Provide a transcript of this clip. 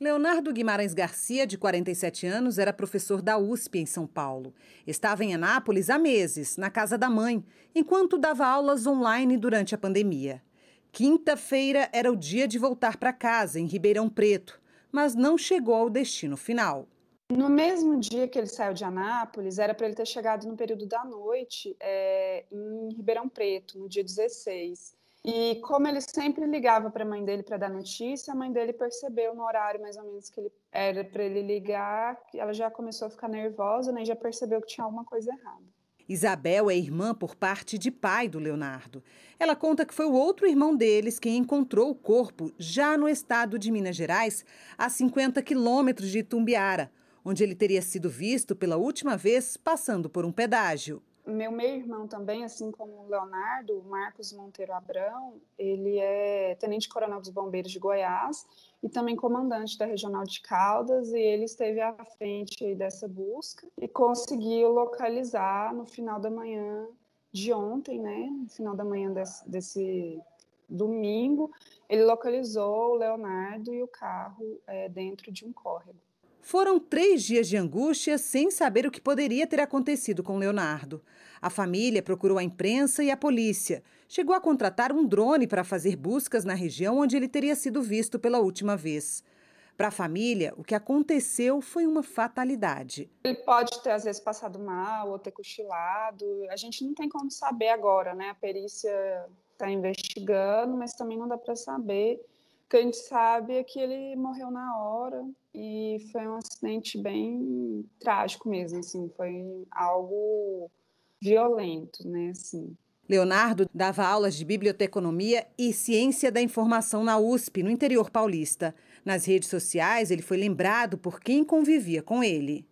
Leonardo Guimarães Garcia, de 47 anos, era professor da USP em São Paulo. Estava em Anápolis há meses, na casa da mãe, enquanto dava aulas online durante a pandemia. Quinta-feira era o dia de voltar para casa, em Ribeirão Preto, mas não chegou ao destino final. No mesmo dia que ele saiu de Anápolis, era para ele ter chegado no período da noite, é, em Ribeirão Preto, no dia 16. E como ele sempre ligava para a mãe dele para dar notícia, a mãe dele percebeu no horário mais ou menos que ele era para ele ligar, ela já começou a ficar nervosa, né? Já percebeu que tinha alguma coisa errada. Isabel é irmã por parte de pai do Leonardo. Ela conta que foi o outro irmão deles quem encontrou o corpo já no estado de Minas Gerais, a 50 quilômetros de Itumbiara, onde ele teria sido visto pela última vez passando por um pedágio meu meio-irmão também, assim como o Leonardo, Marcos Monteiro Abrão, ele é tenente-coronel dos Bombeiros de Goiás e também comandante da Regional de Caldas, e ele esteve à frente dessa busca e conseguiu localizar no final da manhã de ontem, né, no final da manhã desse, desse domingo, ele localizou o Leonardo e o carro é, dentro de um córrego. Foram três dias de angústia sem saber o que poderia ter acontecido com Leonardo. A família procurou a imprensa e a polícia. Chegou a contratar um drone para fazer buscas na região onde ele teria sido visto pela última vez. Para a família, o que aconteceu foi uma fatalidade. Ele pode ter, às vezes, passado mal ou ter cochilado. A gente não tem como saber agora, né? A perícia está investigando, mas também não dá para saber que a gente sabe é que ele morreu na hora e foi um acidente bem trágico mesmo, assim, foi algo violento, né, assim. Leonardo dava aulas de biblioteconomia e ciência da informação na USP, no interior paulista. Nas redes sociais, ele foi lembrado por quem convivia com ele.